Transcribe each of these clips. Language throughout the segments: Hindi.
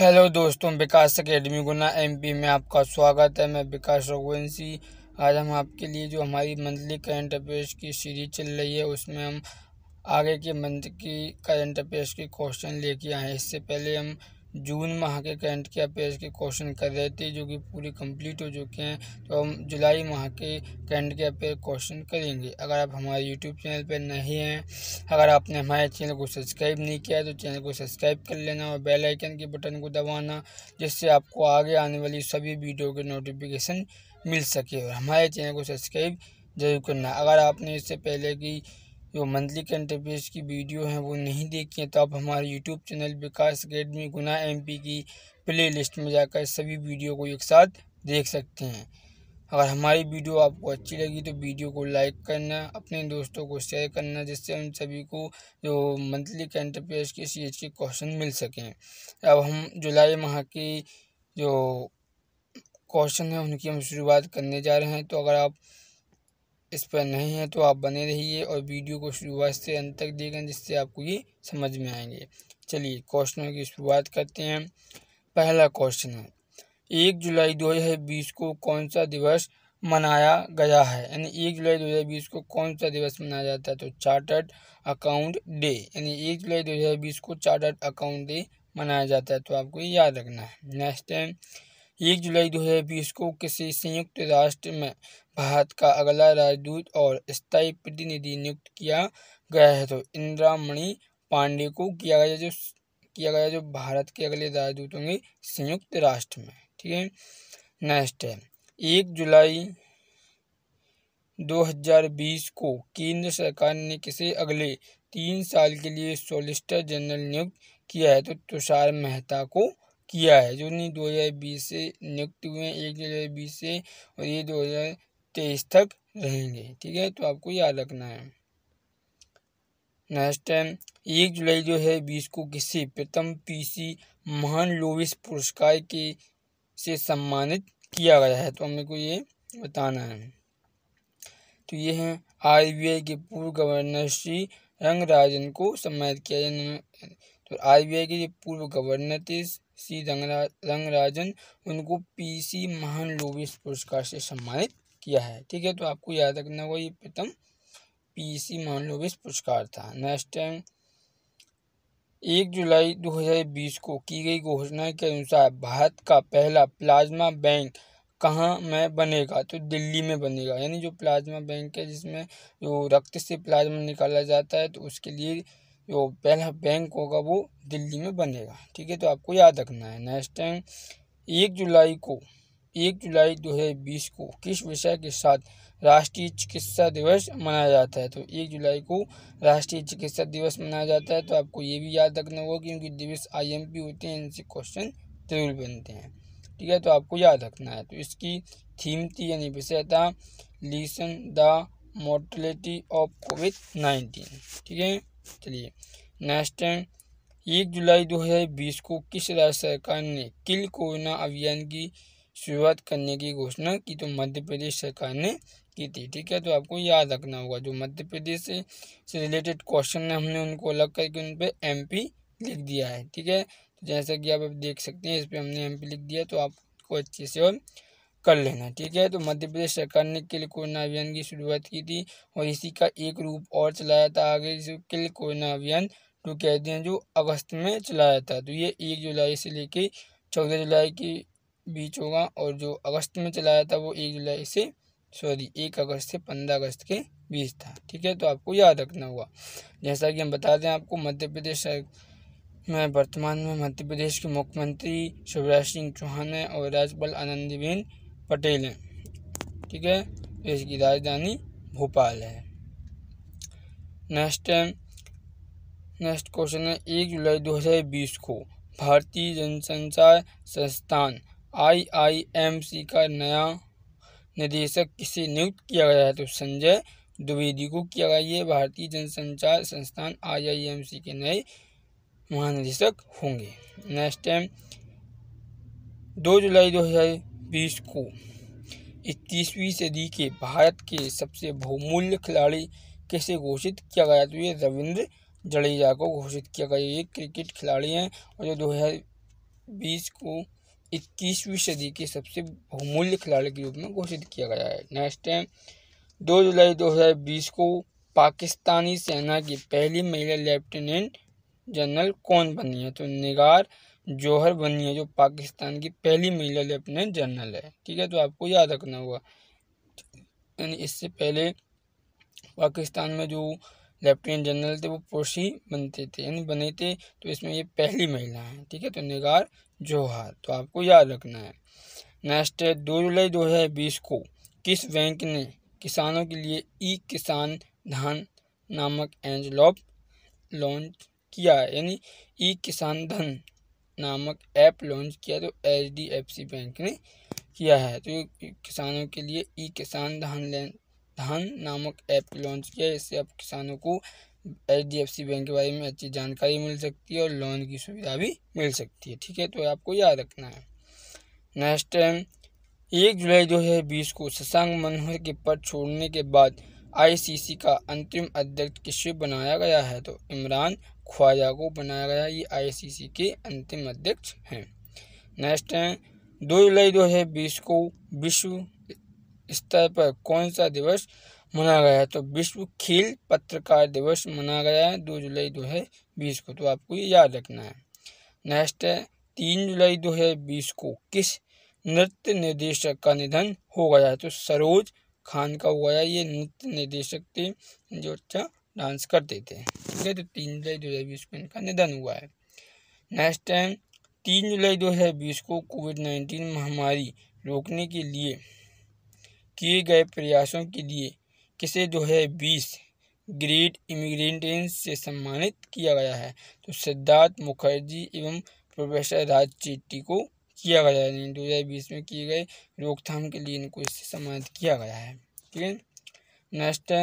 हेलो दोस्तों विकास अकेडमी गुना एमपी में आपका स्वागत है मैं विकास रघुवंशी आज हम आपके लिए जो हमारी मंथली करंट अफेयर्स की सीरीज चल रही है उसमें हम आगे के मंथ की करंट अफेयर्स के क्वेश्चन लेके आए हैं इससे पहले हम जून माह के करंट के अफेयर्स के क्वेश्चन कर रहे थे जो कि पूरे कंप्लीट हो चुके हैं तो हम जुलाई माह के करंट के अफेयर क्वेश्चन करेंगे अगर आप हमारे यूट्यूब चैनल पर नहीं हैं अगर आपने हमारे चैनल को सब्सक्राइब नहीं किया तो चैनल को सब्सक्राइब कर लेना और बेल आइकन के बटन को दबाना जिससे आपको आगे आने वाली सभी वीडियो के नोटिफिकेशन मिल सके और हमारे चैनल को सब्सक्राइब जरूर करना अगर आपने इससे पहले की जो मंथली करंट अफेयर्स की वीडियो हैं वो नहीं देखी हैं तो आप हमारे YouTube channel Vikas Academy Guna MP की प्ले लिस्ट में जाकर सभी वीडियो को एक साथ देख सकते हैं अगर हमारी वीडियो आपको अच्छी लगी तो वीडियो को लाइक करना अपने दोस्तों को शेयर करना जिससे उन सभी को जो मंथली करंट अफेयर्स के सी के क्वेश्चन मिल सकें अब हम जुलाई माह की जो क्वेश्चन हैं उनकी हम शुरुआत करने जा रहे हैं तो अगर आप इस पर नहीं है तो आप बने रहिए और वीडियो को शुरुआत से अंत तक देखें जिससे आपको ये समझ में आएंगे चलिए क्वेश्चनों की शुरुआत करते हैं पहला क्वेश्चन है एक जुलाई बीस को कौन सा दिवस मनाया गया है यानी एक जुलाई 2020 को कौन सा दिवस मनाया जाता है तो चार्टर्ड अकाउंट डे यानी एक जुलाई 2020 को चार्टर्ड अकाउंट डे मनाया जाता है तो आपको ये याद रखना है नेक्स्ट टाइम एक जुलाई 2020 को किसी संयुक्त राष्ट्र में भारत का अगला राजदूत और स्थायी प्रतिनिधि नियुक्त किया गया है तो इंदिरा मणि पांडे को किया गया जो किया गया जो भारत के अगले राजदूत होंगे संयुक्त राष्ट्र में ठीक है नेक्स्ट है एक जुलाई 2020 को केंद्र सरकार ने किसे अगले तीन साल के लिए सोलिसिटर जनरल नियुक्त किया है तो तुषार मेहता को किया है जो नहीं 2020 से नियुक्त हुए हैं एक जुलाई बीस से और ये हजार तेईस तक रहेंगे ठीक है तो आपको याद रखना है नेक्स्ट है एक जुलाई जो है बीस को किसी प्रथम पीसी महान लोविस पुरस्कार के से सम्मानित किया गया है तो हमें को ये बताना है तो ये हैं आरबीआई के पूर्व गवर्नर श्री रंगराजन को सम्मानित किया जाना तो आरबीआई के जो पूर्व गवर्नर थे श्री रंगराजन उनको पीसी महान लोविस पुरस्कार से सम्मानित किया है ठीक है तो आपको याद रखना होगा ये प्रथम पीसी e मानलोविस पुरस्कार था नेक्स्ट टाइम एक जुलाई 2020 को की गई घोषणा के अनुसार भारत का पहला प्लाज्मा बैंक कहाँ में बनेगा तो दिल्ली में बनेगा यानी जो प्लाज्मा बैंक है जिसमें जो रक्त से प्लाज्मा निकाला जाता है तो उसके लिए जो पहला बैंक होगा वो दिल्ली में बनेगा ठीक है तो आपको याद रखना है नेक्स्ट टाइम एक जुलाई को एक जुलाई 2020 को किस विषय के साथ राष्ट्रीय चिकित्सा दिवस मनाया जाता है तो एक जुलाई को राष्ट्रीय चिकित्सा दिवस मनाया जाता है तो आपको ये भी याद रखना होगा क्योंकि दिवस आईएमपी होते हैं इनसे क्वेश्चन जरूर बनते हैं ठीक है तो आपको याद रखना है तो इसकी थीम थी यानी विषय था lessen the mortality of COVID nineteen ठीक है चलिए नेक्स्ट टाइम एक जुलाई 2020 को किस राज्य सरकार ने किल कोरोना अभियान की शुरुआत करने की घोषणा की तो मध्य प्रदेश सरकार ने की थी ठीक है तो आपको याद रखना होगा जो मध्य प्रदेश से, से रिलेटेड क्वेश्चन है हमने उनको अलग करके उन पर एम लिख दिया है ठीक है तो जैसा कि आप देख सकते हैं इस पर हमने एम लिख दिया तो आपको अच्छे से और कर लेना ठीक है तो मध्य प्रदेश सरकार ने किल कोरोना अभियान की शुरुआत की थी और इसी का एक रूप और चलाया था आगे जिसे किल कोरोना अभियान टू कहते हैं जो अगस्त में चलाया था तो ये एक जुलाई से लेके चौदह जुलाई की बीच होगा और जो अगस्त में चलाया था वो एक जुलाई से सॉरी एक अगस्त से पंद्रह अगस्त के बीच था ठीक है तो आपको याद रखना होगा जैसा कि हम बता दें आपको मध्य प्रदेश में वर्तमान में मध्य प्रदेश के मुख्यमंत्री शिवराज सिंह चौहान हैं और राज्यपाल आनंदीबेन पटेल हैं ठीक है देश इसकी राजधानी भोपाल है नेक्स्ट नेक्स्ट क्वेश्चन है एक जुलाई 2020 को भारतीय जनसंचार संस्थान आईआईएमसी का नया निदेशक किसे नियुक्त किया गया है तो संजय द्विवेदी को किया गया ये भारतीय जनसंचार संस्थान आईआईएमसी के नए महानिदेशक होंगे नेक्स्ट टाइम दो जुलाई दो हजार बीस को इक्कीसवीं सदी के भारत के सबसे बहुमूल्य खिलाड़ी किसे घोषित किया गया तो ये रविंद्र जडेजा को घोषित किया गया ये क्रिकेट खिलाड़ी हैं और जो दो हजार बीस को इक्कीसवीं सदी के सबसे बहुमूल्य खिलाड़ी के रूप में घोषित किया गया है नेक्स्ट है दो जुलाई 2020 को पाकिस्तानी सेना की पहली महिला लेफ्टिनेंट जनरल कौन बनी है तो निगार जौहर बनी है जो पाकिस्तान की पहली महिला लेफ्टिनेंट जनरल है ठीक है तो आपको याद रखना होगा यानी इससे पहले पाकिस्तान में जो लेफ्टिनेंट जनरल थे वो पुरुष ही बनते थे यानी बने थे तो इसमें ये पहली महिला है ठीक है तो निगार जोहार तो आपको याद रखना है नेक्स्ट है दो जुलाई दो हज़ार बीस को किस बैंक ने किसानों के लिए ई किसान धन नामक एंजलॉप लॉन्च किया यानी ई किसान धन नामक ऐप लॉन्च किया तो H D F C bank ने किया है तो किसानों के लिए ई किसान धन धन नामक ऐप लॉन्च किया इससे अब किसानों को H D F C bank के बारे में अच्छी जानकारी मिल सकती है और लोन की सुविधा भी मिल सकती है ठीक है तो आपको याद रखना है नेक्स्ट टाइम एक जुलाई दो हज़ार बीस को शशांक मनोहर के पद छोड़ने के बाद आईसीसी का अंतिम अध्यक्ष किसे बनाया गया है तो इमरान ख्वाजा को बनाया गया ये सी के अंतिम अध्यक्ष हैं नेक्स्ट हैं दो जुलाई दो हज़ार बीस को विश्व स्तर पर कौन सा दिवस मनाया गया तो विश्व खेल पत्रकार दिवस मनाया गया है दो जुलाई दो हज़ार बीस को तो आपको ये याद रखना है नेक्स्ट है तीन जुलाई दो हज़ार बीस को किस नृत्य निर्देशक का निधन हो गया है तो सरोज खान का हुआ है ये नृत्य निर्देशक थे जो अच्छा डांस करते थे ठीक है तो तीन जुलाई दो हज़ार बीस को इनका निधन हुआ है नेक्स्ट टाइम तीन जुलाई दो हज़ार बीस को कोविड नाइन्टीन महामारी रोकने के लिए किए गए प्रयासों के लिए किसे जो है बीस ग्रेट इमिग्रेंटेंस से सम्मानित किया गया है तो सिद्धार्थ मुखर्जी एवं प्रोफेसर राज चेट्टी को किया गया है दो हज़ार बीस में किए गए रोकथाम के लिए इनको इससे सम्मानित किया गया है ठीक है नेक्स्ट है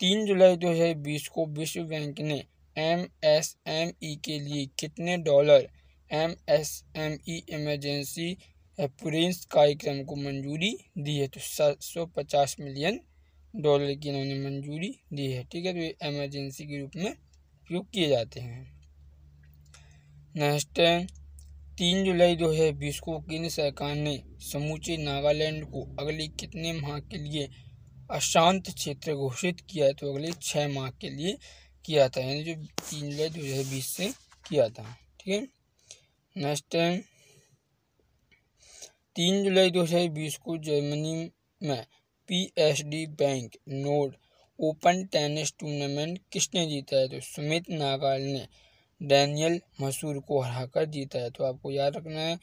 तीन जुलाई दो हज़ार बीस को विश्व बैंक ने एम एस एम ई के लिए कितने dollar M S M E emergency एपुरेंस कार्यक्रम को मंजूरी दी है तो सात सौ पचास मिलियन डॉलर की इन्होंने मंजूरी दी है ठीक है तो ये एमरजेंसी के रूप में उपयोग किए जाते हैं नेक्स्ट है तीन जुलाई दो हज़ार बीस को केंद्र सरकार ने समूचे नागालैंड को अगले कितने माह के लिए अशांत क्षेत्र घोषित किया है तो अगले छः माह के लिए किया था यानी जो तीन जुलाई दो हज़ार बीस से किया था ठीक है नेक्स्ट है तीन जुलाई दो हज़ार बीस को जर्मनी में PSD bank Nord open tennis tournament किसने जीता है तो सुमित नागाल ने डैनियल मसूर को हराकर जीता है तो आपको याद रखना है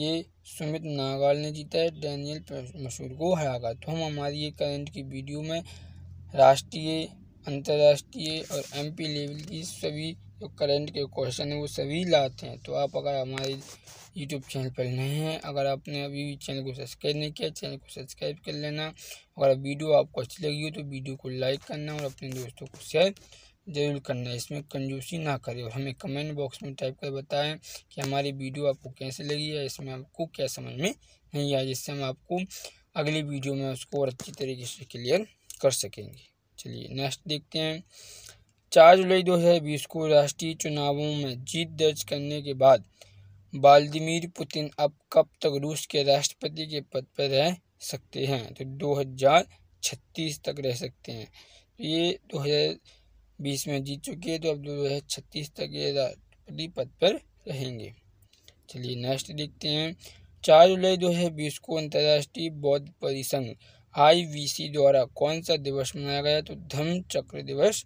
ये सुमित नागाल ने जीता है डैनियल मसूर को हराकर तो हम हमारी ये करंट की वीडियो में राष्ट्रीय अंतर्राष्ट्रीय और एमपी लेवल की सभी जो करंट के क्वेश्चन हैं वो सभी लाते हैं तो आप अगर हमारे यूट्यूब चैनल पर नए हैं अगर आपने अभी चैनल को सब्सक्राइब नहीं किया चैनल को सब्सक्राइब कर लेना अगर वीडियो आपको अच्छी लगी हो तो वीडियो को लाइक करना और अपने दोस्तों को शेयर ज़रूर करना इसमें कंजूसी ना करें और हमें कमेंट बॉक्स में टाइप कर बताएं कि हमारी वीडियो आपको कैसे लगी है इसमें आपको क्या समझ में नहीं आया जिससे हम आपको अगली वीडियो में उसको और अच्छी तरीके से क्लियर कर सकेंगे चलिए नेक्स्ट देखते हैं चार जुलाई दो हजार बीस को राष्ट्रीय चुनावों में जीत दर्ज करने के बाद व्लादिमीर पुतिन अब कब तक रूस के राष्ट्रपति के पद पर रह सकते हैं तो 2036 तक रह सकते हैं तो ये 2020 में जीत चुके हैं तो अब 2036 तक ये राष्ट्रपति पद पर रहेंगे चलिए नेक्स्ट देखते हैं चार जुलाई दो हजार बीस को अंतर्राष्ट्रीय बौद्ध परिसंघ सी द्वारा कौन सा दिवस मनाया गया तो धर्म चक्र दिवस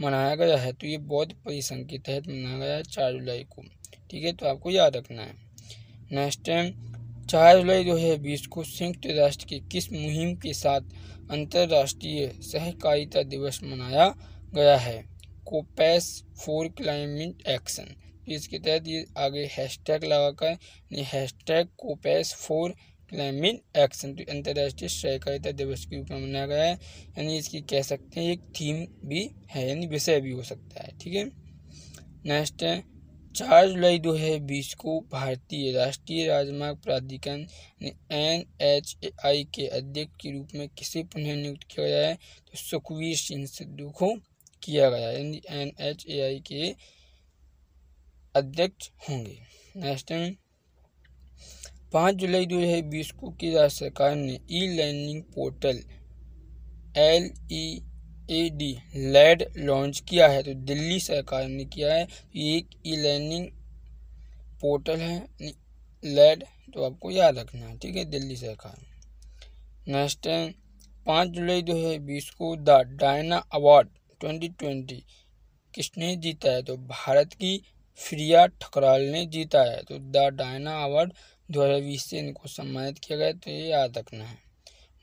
मनाया गया है तो ये बौद्ध परिसंघ के तहत मनाया गया है चार जुलाई को ठीक है तो आपको याद रखना है नेक्स्ट टाइम चार जुलाई दो हज़ार बीस को संयुक्त राष्ट्र की किस मुहिम के साथ अंतर्राष्ट्रीय सहकारिता दिवस मनाया गया है कोपैस फॉर क्लाइमेट एक्शन इसके तहत ये आगे हैशटैग लगाकर hashtag coops for climate action तो अंतर्राष्ट्रीय सहकारिता दिवस के रूप में मनाया गया है यानी इसकी कह सकते हैं एक थीम भी है यानी विषय भी हो सकता है ठीक है नेक्स्ट है चार जुलाई दो हज़ार बीस को भारतीय राष्ट्रीय राजमार्ग प्राधिकरण एन एच ए आई के अध्यक्ष के रूप में किसे पुनः नियुक्त किया गया है तो सुखवीर सिंह सिद्धू को किया गया यानी एन एच ए आई के अध्यक्ष होंगे नेक्स्ट पाँच जुलाई दो हज़ार बीस को की राज्य सरकार ने e learning portal L E A D lead launch किया है तो दिल्ली सरकार ने किया है तो एक ई लर्निंग पोर्टल है लैड तो आपको याद रखना है ठीक है दिल्ली सरकार नेक्स्ट है पाँच जुलाई दो हज़ार बीस को the Diana award twenty twenty किसने जीता है तो भारत की फ्रिया ठकराल ने जीता है तो द डायना अवार्ड दो हज़ार बीस से इनको सम्मानित किया गया तो ये याद रखना है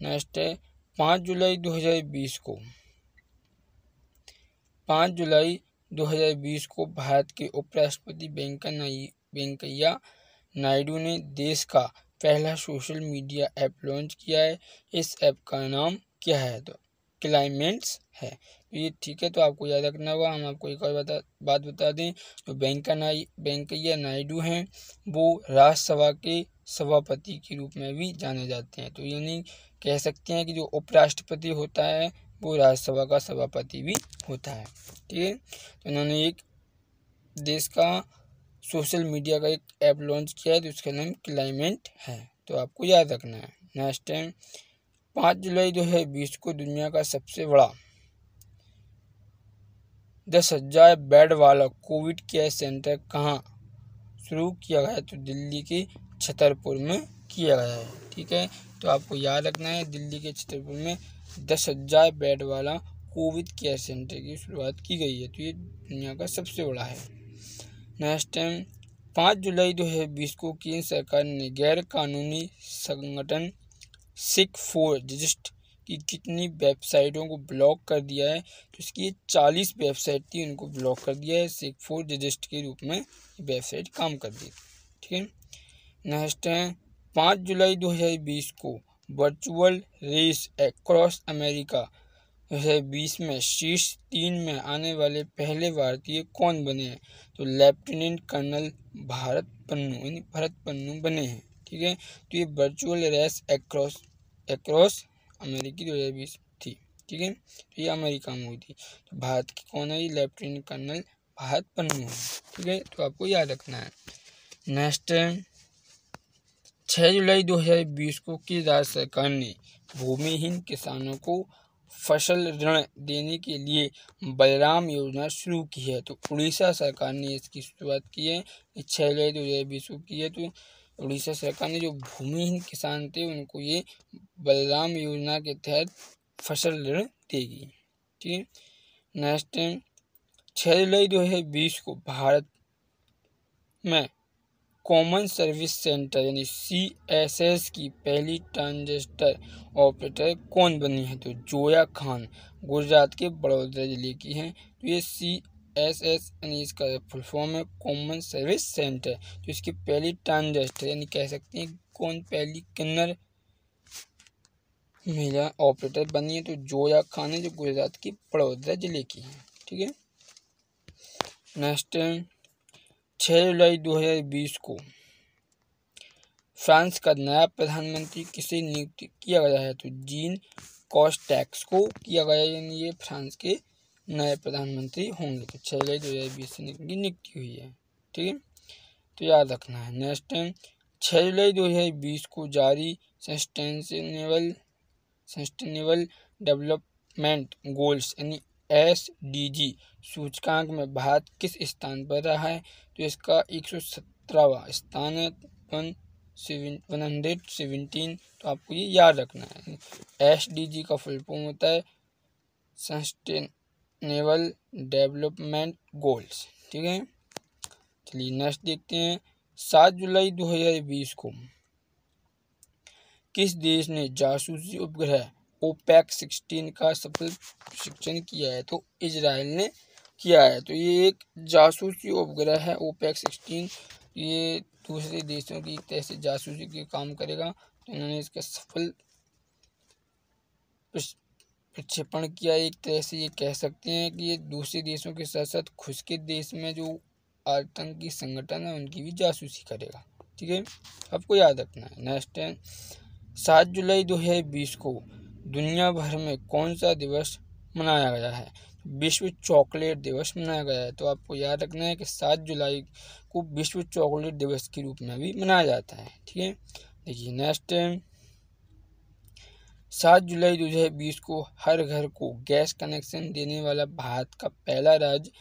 नेक्स्ट है पाँच जुलाई दो हज़ार बीस को पाँच जुलाई दो हज़ार बीस को भारत के उपराष्ट्रपति वेंकैया नायडू ने देश का पहला सोशल मीडिया ऐप लॉन्च किया है इस ऐप का नाम क्या है तो क्लाइमेंट्स है ये ठीक है तो आपको याद रखना होगा हम आपको एक और बता बात बता दें जो तो बैंक का नाई वेंकैया नायडू हैं वो राज्यसभा के सभापति के रूप में भी जाने जाते हैं तो यानी कह सकते हैं कि जो उपराष्ट्रपति होता है वो राज्यसभा का सभापति भी होता है ठीक है तो उन्होंने एक देश का सोशल मीडिया का एक ऐप लॉन्च किया है तो उसका नाम क्लाइमेट है तो आपको याद रखना है नेक्स्ट टाइम पाँच जुलाई दो हज़ार बीस को दुनिया का सबसे बड़ा दस हज़ार बेड वाला कोविड केयर सेंटर कहाँ शुरू किया गया है तो दिल्ली के छतरपुर में किया गया है ठीक है तो आपको याद रखना है दिल्ली के छतरपुर में दस हज़ार बेड वाला कोविड केयर सेंटर की शुरुआत की गई है तो ये दुनिया का सबसे बड़ा है नेक्स्ट टाइम पाँच जुलाई दो हज़ार बीस को केंद्र सरकार ने गैर कानूनी संगठन सिख फोर रजिस्ट कि कितनी वेबसाइटों को ब्लॉक कर दिया है तो इसकी ये चालीस वेबसाइट थी उनको ब्लॉक कर दिया है सिक फोर रजिस्ट के रूप में वेबसाइट काम कर दी ठीक है नेक्स्ट है पाँच जुलाई 2020 को वर्चुअल रेस एक्रॉस अमेरिका 2020 में शीर्ष तीन में आने वाले पहले भारतीय कौन बने हैं तो लेफ्टिनेंट कर्नल भारत पन्नू यानी भरत पन्नू बने हैं ठीक है तो ये वर्चुअल रेस एक्रॉस एक्रॉस अमेरिकी 2020 थी ठीक है तो ये अमेरिका में हुई थी तो भारत की कौन है ये लेफ्टिनेंट कर्नल भारत पन्नू है ठीक है तो आपको याद रखना है नेक्स्ट छः जुलाई 2020 को की राज्य सरकार ने भूमिहीन किसानों को फसल ऋण देने के लिए बलराम योजना शुरू की है तो उड़ीसा सरकार ने इसकी शुरुआत की है छः जुलाई दो हज़ार बीस को की है तो उड़ीसा सरकार ने जो भूमिहीन किसान थे उनको ये बलराम योजना के तहत फसल ऋण देगी ठीक है नेक्स्ट छः जुलाई दो हज़ार बीस को भारत में कॉमन सर्विस सेंटर यानी सी एस एस की पहली ट्रांजिस्टर ऑपरेटर कौन बनी है तो जोया खान गुजरात के बड़ौदा जिले की हैं तो ये सी एस एस यानी इसका फुल फॉर्म है कॉमन सर्विस सेंटर जो इसकी पहली ट्रांजेस्ट यानी कह सकते हैं कौन पहली किन्नर महिला ऑपरेटर बनी है तो जोया खान है जो गुजरात की बड़ौदा जिले की है ठीक है नेक्स्ट छः जुलाई 2020 को फ्रांस का नया प्रधानमंत्री किसे नियुक्त किया गया है तो जीन कॉस्टैक्स को किया गया यानी ये फ्रांस के नए प्रधानमंत्री होंगे तो छः जुलाई दो हज़ार बीस से नियुक्ति हुई है ठीक है तो याद रखना है नेक्स्ट टाइम छः जुलाई दो हज़ार बीस को जारी सस्टेनेबल सस्टेनेबल डेवलपमेंट गोल्स यानी एस डी जी सूचकांक में भारत किस स्थान पर रहा है तो इसका एक सौ सत्रहवा स्थान है वन वन हंड्रेड सेवेंटीन तो आपको ये याद रखना है एस डी जी का फुल फॉर्म होता है सस्टेन सस्टेनेबल डेवलपमेंट गोल्स ठीक है चलिए नेक्स्ट देखते हैं सात जुलाई 2020 को किस देश ने जासूसी उपग्रह ओपैक सिक्सटीन का सफल शिक्षण किया है तो इसराइल ने किया है तो ये एक जासूसी उपग्रह है ओपैक सिक्सटीन ये दूसरे देशों की तरह से जासूसी के काम करेगा तो इन्होंने इसका सफल प्रक्षेपण किया एक तरह से ये कह सकते हैं कि ये दूसरे देशों के साथ साथ खुद के देश में जो आतंकी संगठन है उनकी भी जासूसी करेगा ठीक है आपको याद रखना है नेक्स्ट है सात जुलाई दो हज़ार बीस को दुनिया भर में कौन सा दिवस मनाया गया है विश्व चॉकलेट दिवस मनाया गया है तो आपको याद रखना है कि सात जुलाई को विश्व चॉकलेट दिवस के रूप में भी मनाया जाता है ठीक है देखिए नेक्स्ट सात जुलाई 2020 को हर घर को गैस कनेक्शन देने वाला भारत का पहला राज्य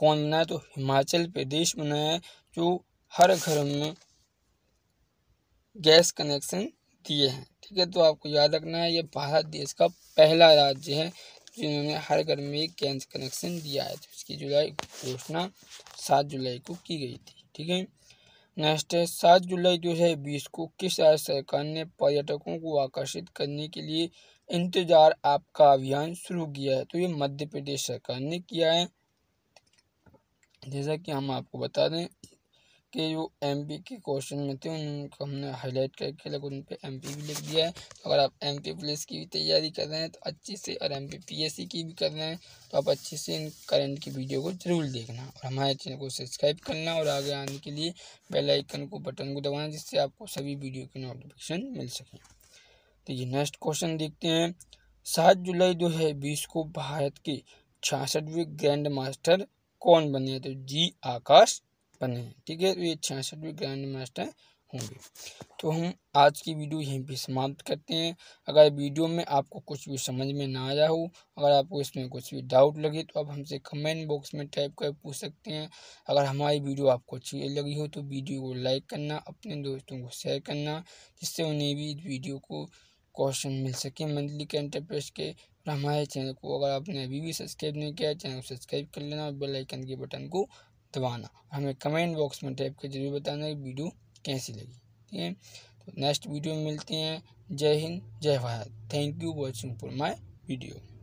कौन बना है तो हिमाचल प्रदेश बना है जो हर घर में गैस कनेक्शन दिए हैं ठीक है तो आपको याद रखना है ये भारत देश का पहला राज्य है जिन्होंने हर घर में एक गैस कनेक्शन दिया है तो इसकी जुलाई घोषणा सात जुलाई को की गई थी ठीक है नेक्स्ट है सात जुलाई दो हज़ार बीस को किस राज्य सरकार ने पर्यटकों को आकर्षित करने के लिए इंतजार आपका अभियान शुरू किया है तो ये मध्य प्रदेश सरकार ने किया है जैसा कि हम आपको बता दें के जो एम के क्वेश्चन में थे उनको हमने हाईलाइट करके लग उन पर एम भी लिख दिया है तो अगर आप एम पी पुलिस की भी तैयारी कर रहे हैं तो अच्छे से और एम पी की भी कर रहे हैं तो आप अच्छे से इन करंट की वीडियो को जरूर देखना और हमारे चैनल को सब्सक्राइब करना और आगे आने के लिए बेलाइकन को बटन को दबाना जिससे आपको सभी वीडियो की नोटिफिकेशन मिल सके तो ये नेक्स्ट क्वेश्चन देखते हैं सात जुलाई दो हज़ार बीस को भारत के छियासठवें ग्रैंड मास्टर कौन बने तो जी आकाश छप्पन है ठीक है तो ये छियासठवीं ग्रैंड मास्टर होंगे तो हम आज की वीडियो यहीं पर समाप्त करते हैं अगर वीडियो में आपको कुछ भी समझ में ना आया हो अगर आपको इसमें कुछ भी डाउट लगे तो आप हमसे कमेंट बॉक्स में टाइप कर पूछ सकते हैं अगर हमारी वीडियो आपको अच्छी लगी हो तो वीडियो को लाइक करना अपने दोस्तों को शेयर करना जिससे उन्हें भी वीडियो को क्वेश्चन मिल सके मंथली के अफेयर्स के हमारे चैनल को अगर आपने अभी भी सब्सक्राइब नहीं किया चैनल को सब्सक्राइब कर लेना और बेल आइकन के बटन को दबाना तो और हमें कमेंट बॉक्स में टाइप के जरूर बताना कि वीडियो कैसी लगी ठीक है तो नेक्स्ट वीडियो में मिलते हैं जय हिंद जय Bharat thank you watching for my video